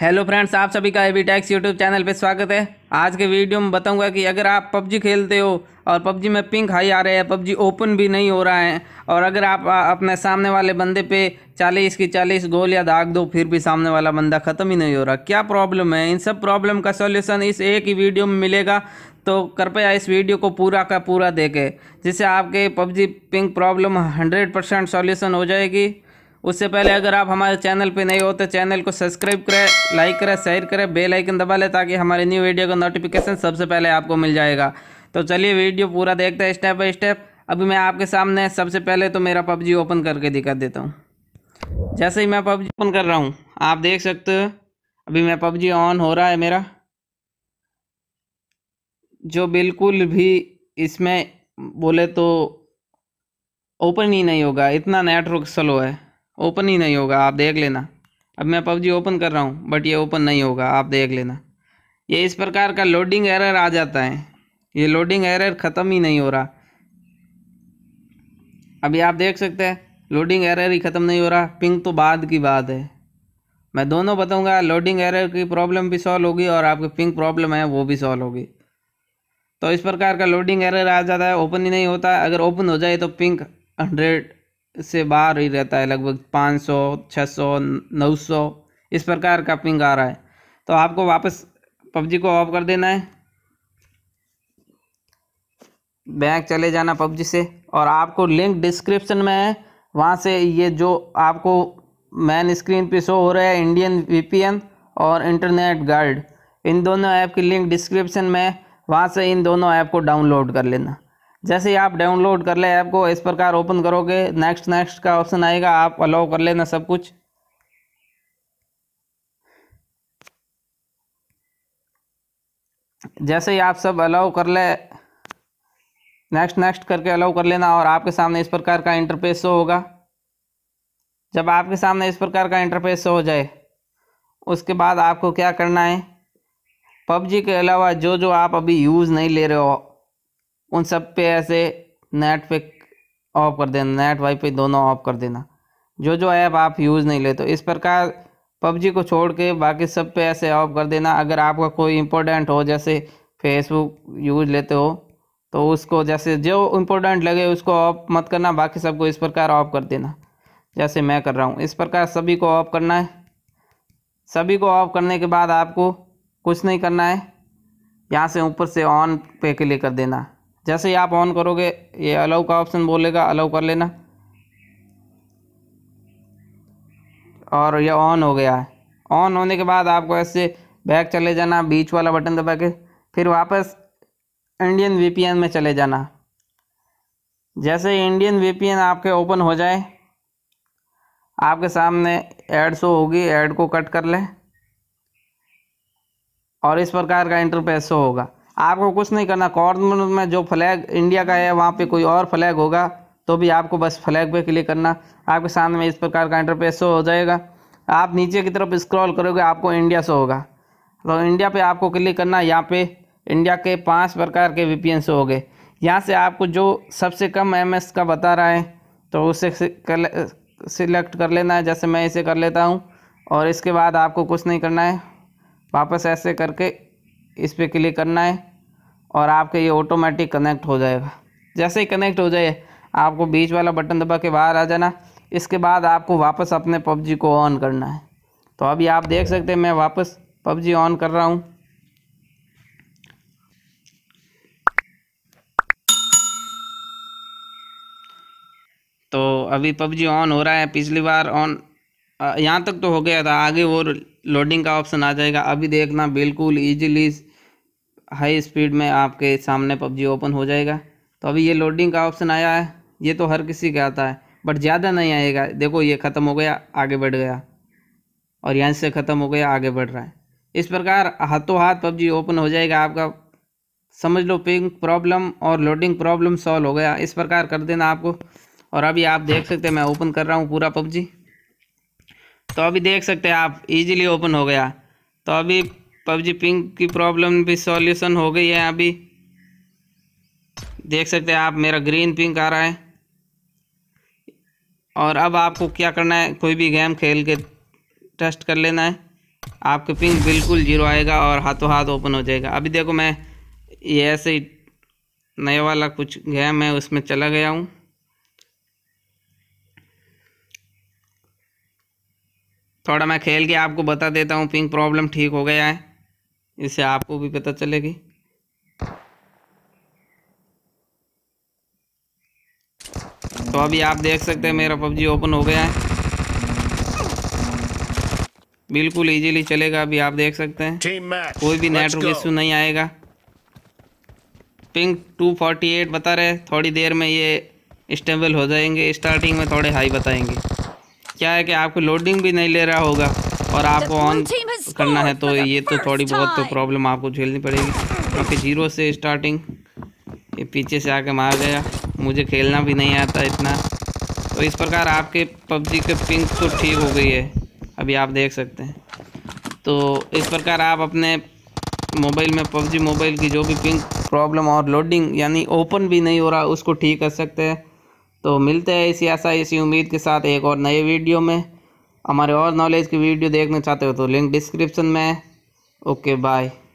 hello friends आप सभी का एवी टैक्स यूट्यूब चैनल पे स्वागत है आज के वीडियो में बताऊंगा कि अगर आप पबजी खेलते हो और पबजी में पिंक हाई आ रहे हैं पबजी ओपन भी नहीं हो रहा है और अगर आप अपने सामने वाले बंदे पे चालीस की चालीस गोल या दाग दो फिर भी सामने वाला बंदा ख़त्म ही नहीं हो रहा क्या प्रॉब्लम है इन सब प्रॉब्लम का सोल्यूसन इस एक ही वीडियो में मिलेगा तो कृपया इस वीडियो को पूरा का पूरा देखें जिससे आपके PUBG pink problem hundred percent हो जाएगी उससे पहले अगर आप हमारे चैनल पे नहीं हो तो चैनल को सब्सक्राइब करें लाइक करें शेयर करें बेल आइकन दबा लें ताकि हमारे न्यू वीडियो का नोटिफिकेशन सबसे पहले आपको मिल जाएगा तो चलिए वीडियो पूरा देखते हैं स्टेप बाई स्टेप अभी मैं आपके सामने सबसे पहले तो मेरा पबजी ओपन करके दिखा देता हूँ जैसे ही मैं पबजी ओपन कर रहा हूँ आप देख सकते हो अभी मैं पबजी ऑन हो रहा है मेरा जो बिल्कुल भी इसमें बोले तो ओपन ही नहीं होगा इतना नेटवर्क स्लो है ओपन ही नहीं होगा आप देख लेना अब मैं पबजी ओपन कर रहा हूँ बट ये ओपन नहीं होगा आप देख लेना ये इस प्रकार का लोडिंग एरर आ जाता है ये लोडिंग एरर ख़त्म ही नहीं हो रहा अभी आप देख सकते हैं लोडिंग एरर ही ख़त्म नहीं हो रहा पिंग तो बाद की बात है मैं दोनों बताऊंगा लोडिंग एरर की प्रॉब्लम भी सॉल्व होगी और आपकी पिंग प्रॉब्लम है वो भी सॉल्व होगी तो इस प्रकार का लोडिंग एरर आ जाता है ओपन ही नहीं होता अगर ओपन हो जाए तो पिंक हंड्रेड से बाहर ही रहता है लगभग 500, 600, 900 इस प्रकार का पिंग आ रहा है तो आपको वापस पबजी को ऑफ कर देना है बैंक चले जाना पबजी से और आपको लिंक डिस्क्रिप्शन में है वहाँ से ये जो आपको मैन स्क्रीन पे शो हो रहा है इंडियन वीपीएन और इंटरनेट गार्ड इन दोनों ऐप की लिंक डिस्क्रिप्शन में वहाँ से इन दोनों ऐप को डाउनलोड कर लेना जैसे ही आप डाउनलोड कर ले ऐप को इस प्रकार ओपन करोगे नेक्स्ट नेक्स्ट का ऑप्शन आएगा आप अलाउ कर लेना सब कुछ जैसे ही आप सब अलाउ कर ले नेक्स्ट नेक्स्ट करके अलाउ कर लेना और आपके सामने इस प्रकार का इंटरफेस शो होगा जब आपके सामने इस प्रकार का इंटरफेस शो हो जाए उसके बाद आपको क्या करना है पबजी के अलावा जो जो आप अभी यूज़ नहीं ले रहे हो उन सब पे ऐसे नेट पे ऑफ कर देना नेट वाई पे दोनों ऑफ कर देना जो जो ऐप आप यूज़ नहीं लेते इस प्रकार पबजी को छोड़ के बाकी सब पे ऐसे ऑफ कर देना अगर आपका कोई इम्पोर्टेंट हो जैसे फेसबुक यूज लेते हो तो उसको जैसे जो इम्पोर्टेंट लगे उसको ऑफ मत करना बाकी सबको इस प्रकार ऑफ कर देना जैसे मैं कर रहा हूँ इस प्रकार सभी को ऑफ करना है सभी को ऑफ करने के बाद आपको कुछ नहीं करना है यहाँ से ऊपर से ऑन पे क्लिक कर देना जैसे ही आप ऑन करोगे ये अलाउ का ऑप्शन बोलेगा अलाउ कर लेना और ये ऑन हो गया है ऑन होने के बाद आपको ऐसे बैक चले जाना बीच वाला बटन दबा के फिर वापस इंडियन वीपीएन में चले जाना जैसे इंडियन वीपीएन आपके ओपन हो जाए आपके सामने एड शो होगी एड को कट कर लें और इस प्रकार का इंटरफेस शो होगा आपको कुछ नहीं करना कॉर्नर में जो फ्लैग इंडिया का है वहाँ पे कोई और फ्लैग होगा तो भी आपको बस फ्लैग पे क्लिक करना आपके सामने में इस प्रकार का इंटरपेस शो हो जाएगा आप नीचे की तरफ स्क्रॉल करोगे आपको इंडिया शो होगा तो इंडिया पे आपको क्लिक करना यहाँ पे इंडिया के पांच प्रकार के वी शो हो गए यहाँ से आपको जो सबसे कम एम का बता रहा है तो उसे सिलेक्ट कर लेना है जैसे मैं इसे कर लेता हूँ और इसके बाद आपको कुछ नहीं करना है वापस ऐसे करके इस पर क्लिक करना है और आपके ये ऑटोमेटिक कनेक्ट हो जाएगा जैसे ही कनेक्ट हो जाए आपको बीच वाला बटन दबा के बाहर आ जाना इसके बाद आपको वापस अपने पबजी को ऑन करना है तो अभी आप देख सकते हैं मैं वापस पबजी ऑन कर रहा हूँ तो अभी पबजी ऑन हो रहा है पिछली बार ऑन यहाँ तक तो हो गया था आगे वो लोडिंग का ऑप्शन आ जाएगा अभी देखना बिल्कुल ईजिली हाई स्पीड में आपके सामने पबजी ओपन हो जाएगा तो अभी ये लोडिंग का ऑप्शन आया है ये तो हर किसी का आता है बट ज़्यादा नहीं आएगा देखो ये ख़त्म हो गया आगे बढ़ गया और यहाँ से ख़त्म हो गया आगे बढ़ रहा है इस प्रकार हाथों हाथ पबजी ओपन हो जाएगा आपका समझ लो पिंक प्रॉब्लम और लोडिंग प्रॉब्लम सॉल्व हो गया इस प्रकार कर देना आपको और अभी आप देख सकते हैं मैं ओपन कर रहा हूँ पूरा पबजी तो अभी देख सकते हैं आप इजीली ओपन हो गया तो अभी पबजी पिंक की प्रॉब्लम भी सॉल्यूशन हो गई है अभी देख सकते हैं आप मेरा ग्रीन पिंक आ रहा है और अब आपको क्या करना है कोई भी गेम खेल के टेस्ट कर लेना है आपके पिंक बिल्कुल जीरो आएगा और हाथों हाथ ओपन हो जाएगा अभी देखो मैं ये ऐसे ही नया वाला कुछ गेम है उसमें चला गया हूँ थोड़ा मैं खेल के आपको बता देता हूँ पिंक प्रॉब्लम ठीक हो गया है इससे आपको भी पता चलेगी तो अभी आप देख सकते हैं मेरा पबजी ओपन हो गया है बिल्कुल इजीली चलेगा अभी आप देख सकते हैं कोई भी नेटवर्क इशू नहीं आएगा पिंक 248 बता रहे थोड़ी देर में ये स्टेबल हो जाएंगे स्टार्टिंग में थोड़े हाई बताएंगे क्या है कि आपको लोडिंग भी नहीं ले रहा होगा और आपको ऑन करना है तो ये तो थोड़ी बहुत तो प्रॉब्लम आपको झेलनी पड़ेगी क्योंकि जीरो से स्टार्टिंग ये पीछे से आके मार गया मुझे खेलना भी नहीं आता इतना तो इस प्रकार आपके पबजी के पिंक तो ठीक हो गई है अभी आप देख सकते हैं तो इस प्रकार आप अपने मोबाइल में पबजी मोबाइल की जो भी पिंक प्रॉब्लम और लोडिंग यानी ओपन भी नहीं हो रहा उसको ठीक कर सकते हैं तो मिलते हैं इसी आशा इसी उम्मीद के साथ एक और नए वीडियो में हमारे और नॉलेज की वीडियो देखना चाहते हो तो लिंक डिस्क्रिप्शन में ओके बाय